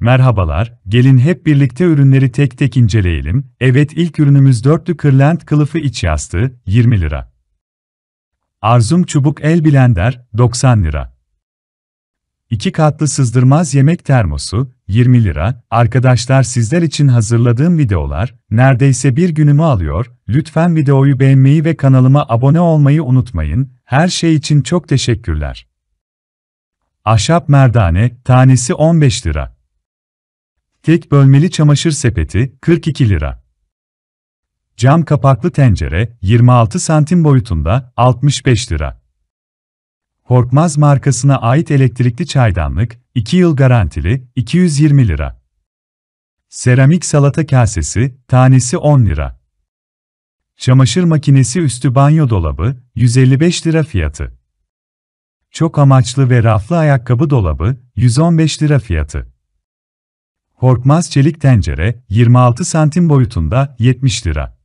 Merhabalar, gelin hep birlikte ürünleri tek tek inceleyelim. Evet ilk ürünümüz dörtlü kırlent kılıfı iç yastığı, 20 lira. Arzum çubuk el blender, 90 lira. İki katlı sızdırmaz yemek termosu, 20 lira. Arkadaşlar sizler için hazırladığım videolar, neredeyse bir günümü alıyor. Lütfen videoyu beğenmeyi ve kanalıma abone olmayı unutmayın. Her şey için çok teşekkürler. Ahşap merdane, tanesi 15 lira. Tek bölmeli çamaşır sepeti 42 lira. Cam kapaklı tencere 26 santim boyutunda 65 lira. Korkmaz markasına ait elektrikli çaydanlık 2 yıl garantili 220 lira. Seramik salata kasesi tanesi 10 lira. Çamaşır makinesi üstü banyo dolabı 155 lira fiyatı. Çok amaçlı ve raflı ayakkabı dolabı 115 lira fiyatı. Korkmaz çelik tencere 26 santim boyutunda 70 lira.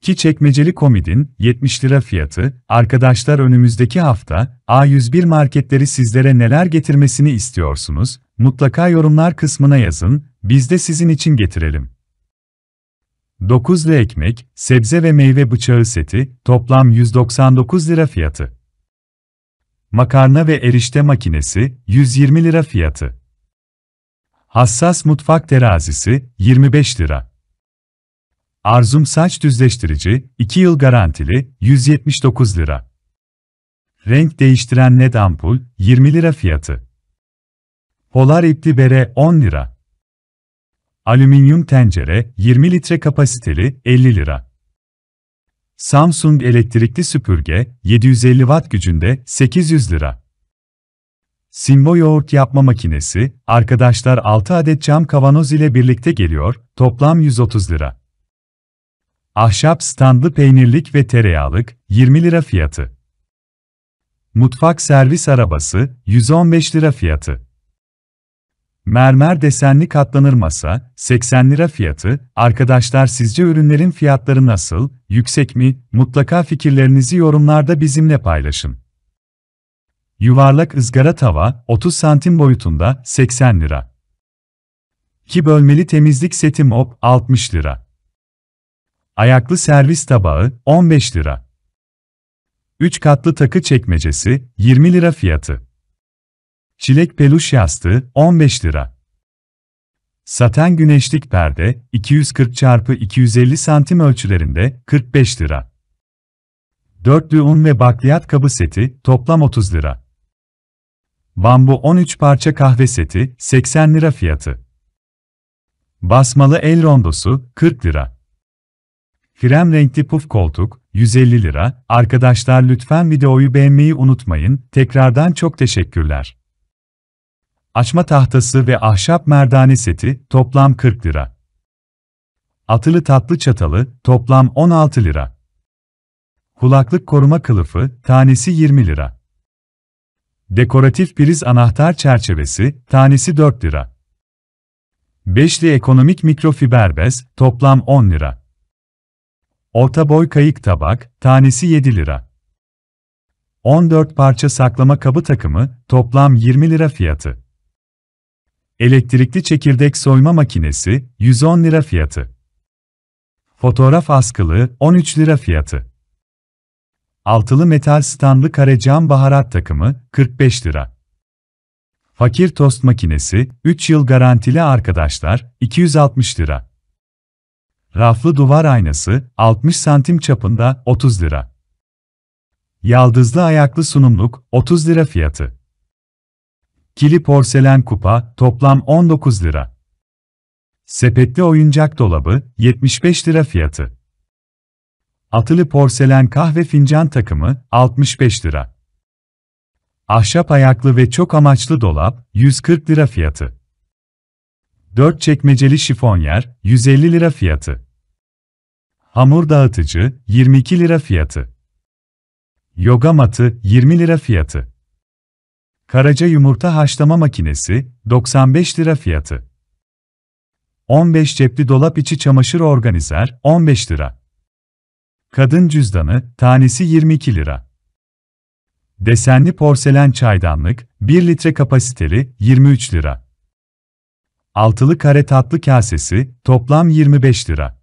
Ki çekmeceli komidin 70 lira fiyatı, arkadaşlar önümüzdeki hafta A101 marketleri sizlere neler getirmesini istiyorsunuz, mutlaka yorumlar kısmına yazın, biz de sizin için getirelim. 9 lira ekmek, sebze ve meyve bıçağı seti, toplam 199 lira fiyatı. Makarna ve erişte makinesi, 120 lira fiyatı. Hassas mutfak terazisi 25 lira. Arzum saç düzleştirici 2 yıl garantili 179 lira. Renk değiştiren led ampul 20 lira fiyatı. Polar ipli bere 10 lira. Alüminyum tencere 20 litre kapasiteli 50 lira. Samsung elektrikli süpürge 750 watt gücünde 800 lira. Simbo yoğurt yapma makinesi, arkadaşlar 6 adet cam kavanoz ile birlikte geliyor, toplam 130 lira. Ahşap standlı peynirlik ve tereyağlık, 20 lira fiyatı. Mutfak servis arabası, 115 lira fiyatı. Mermer desenli katlanır masa, 80 lira fiyatı. Arkadaşlar sizce ürünlerin fiyatları nasıl, yüksek mi? Mutlaka fikirlerinizi yorumlarda bizimle paylaşın. Yuvarlak ızgara tava 30 santim boyutunda 80 lira. 2 bölmeli temizlik seti mop 60 lira. Ayaklı servis tabağı 15 lira. 3 katlı takı çekmecesi 20 lira fiyatı. Çilek peluş yastığı 15 lira. Saten güneşlik perde 240 çarpı 250 santim ölçülerinde 45 lira. Dörtlü un ve bakliyat kabı seti toplam 30 lira. Bambu 13 parça kahve seti, 80 lira fiyatı. Basmalı el rondosu, 40 lira. Krem renkli puf koltuk, 150 lira. Arkadaşlar lütfen videoyu beğenmeyi unutmayın. Tekrardan çok teşekkürler. Açma tahtası ve ahşap merdane seti, toplam 40 lira. Atılı tatlı çatalı, toplam 16 lira. Kulaklık koruma kılıfı, tanesi 20 lira. Dekoratif priz anahtar çerçevesi, tanesi 4 lira. Beşli ekonomik mikrofiber bez, toplam 10 lira. Orta boy kayık tabak, tanesi 7 lira. 14 parça saklama kabı takımı, toplam 20 lira fiyatı. Elektrikli çekirdek soyma makinesi, 110 lira fiyatı. Fotoğraf askılığı, 13 lira fiyatı. Altılı metal standlı kare cam baharat takımı 45 lira. Fakir tost makinesi 3 yıl garantili arkadaşlar 260 lira. Raflı duvar aynası 60 santim çapında 30 lira. Yaldızlı ayaklı sunumluk 30 lira fiyatı. Kili porselen kupa toplam 19 lira. Sepetli oyuncak dolabı 75 lira fiyatı. Atılı porselen kahve fincan takımı 65 lira. Ahşap ayaklı ve çok amaçlı dolap 140 lira fiyatı. 4 çekmeceli şifonyer 150 lira fiyatı. Hamur dağıtıcı 22 lira fiyatı. Yoga matı 20 lira fiyatı. Karaca yumurta haşlama makinesi 95 lira fiyatı. 15 cepli dolap içi çamaşır organizer 15 lira. Kadın cüzdanı, tanesi 22 lira. Desenli porselen çaydanlık, 1 litre kapasiteli, 23 lira. Altılı kare tatlı kasesi, toplam 25 lira.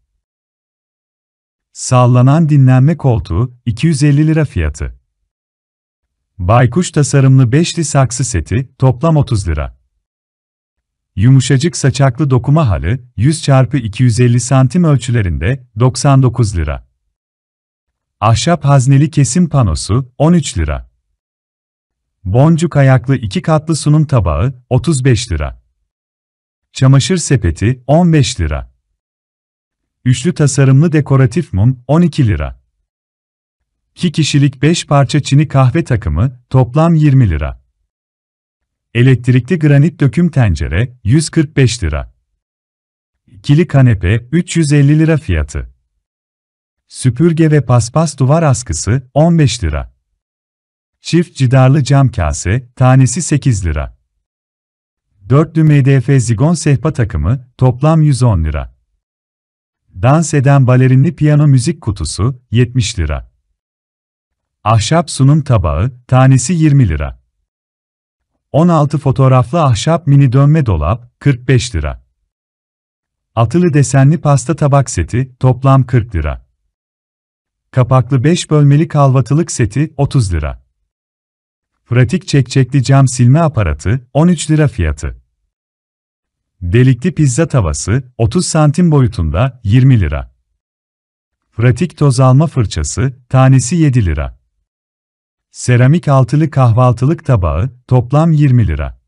Sallanan dinlenme koltuğu, 250 lira fiyatı. Baykuş tasarımlı beşli saksı seti, toplam 30 lira. Yumuşacık saçaklı dokuma halı, 100 x 250 santim ölçülerinde, 99 lira. Ahşap hazneli kesim panosu 13 lira. Boncuk ayaklı iki katlı sunum tabağı 35 lira. Çamaşır sepeti 15 lira. Üçlü tasarımlı dekoratif mum 12 lira. 2 kişilik 5 parça çini kahve takımı toplam 20 lira. Elektrikli granit döküm tencere 145 lira. İkili kanepe 350 lira fiyatı. Süpürge ve paspas duvar askısı 15 lira. Çift cidarlı cam kase tanesi 8 lira. Dörtlü MDF zigon sehpa takımı toplam 110 lira. Dans eden balerinli piyano müzik kutusu 70 lira. Ahşap sunum tabağı tanesi 20 lira. 16 fotoğraflı ahşap mini dönme dolap 45 lira. Atılı desenli pasta tabak seti toplam 40 lira. Kapaklı 5 bölmeli kahvaltılık seti 30 lira. Pratik çekçekli cam silme aparatı 13 lira fiyatı. Delikli pizza tavası 30 santim boyutunda 20 lira. Pratik toz alma fırçası tanesi 7 lira. Seramik altılı kahvaltılık tabağı toplam 20 lira.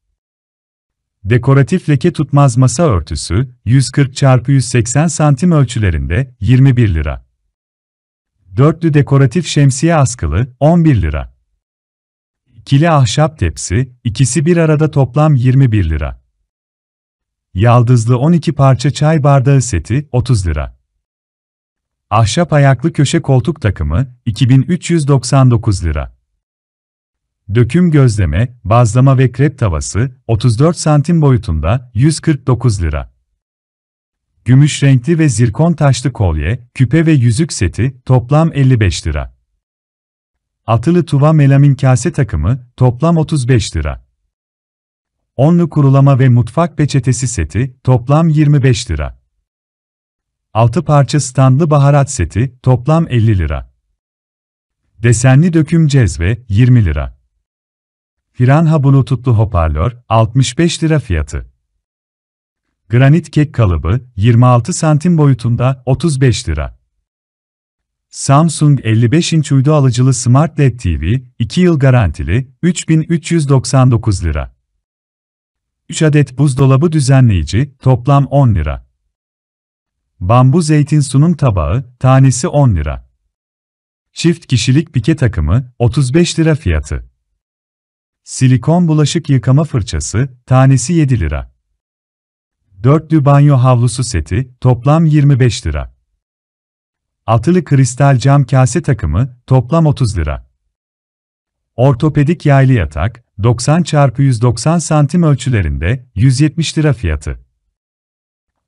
Dekoratif leke tutmaz masa örtüsü 140 x 180 santim ölçülerinde 21 lira. Dörtlü dekoratif şemsiye askılı, 11 lira. Kili ahşap tepsi, ikisi bir arada toplam 21 lira. Yaldızlı 12 parça çay bardağı seti, 30 lira. Ahşap ayaklı köşe koltuk takımı, 2399 lira. Döküm gözleme, bazlama ve krep tavası, 34 santim boyutunda, 149 lira. Gümüş renkli ve zirkon taşlı kolye, küpe ve yüzük seti toplam 55 lira. Atılı tuva melamin kase takımı toplam 35 lira. Onlu kurulama ve mutfak peçetesi seti toplam 25 lira. 6 parça standlı baharat seti toplam 50 lira. Desenli döküm cezve 20 lira. Fran ha bulututlu hoparlör 65 lira fiyatı. Granit kek kalıbı 26 santim boyutunda 35 lira. Samsung 55 inç uydu alıcılı Smart LED TV 2 yıl garantili 3399 lira. 3 adet buzdolabı düzenleyici toplam 10 lira. Bambu zeytin sunum tabağı tanesi 10 lira. Çift kişilik pike takımı 35 lira fiyatı. Silikon bulaşık yıkama fırçası tanesi 7 lira. Dörtlü banyo havlusu seti, toplam 25 lira. Altılı kristal cam kase takımı, toplam 30 lira. Ortopedik yaylı yatak, 90 x 190 santim ölçülerinde, 170 lira fiyatı.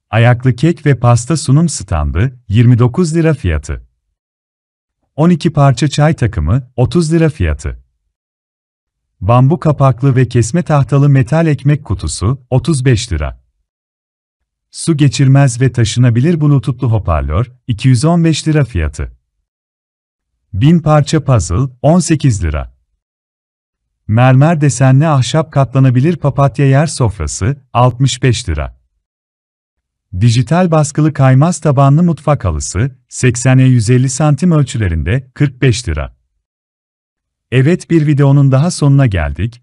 Ayaklı kek ve pasta sunum standı, 29 lira fiyatı. 12 parça çay takımı, 30 lira fiyatı. Bambu kapaklı ve kesme tahtalı metal ekmek kutusu, 35 lira. Su geçirmez ve taşınabilir bluetoothlu hoparlör, 215 lira fiyatı. 1000 parça puzzle, 18 lira. Mermer desenli ahşap katlanabilir papatya yer sofrası, 65 lira. Dijital baskılı kaymaz tabanlı mutfak halısı, 80'e 150 santim ölçülerinde, 45 lira. Evet bir videonun daha sonuna geldik,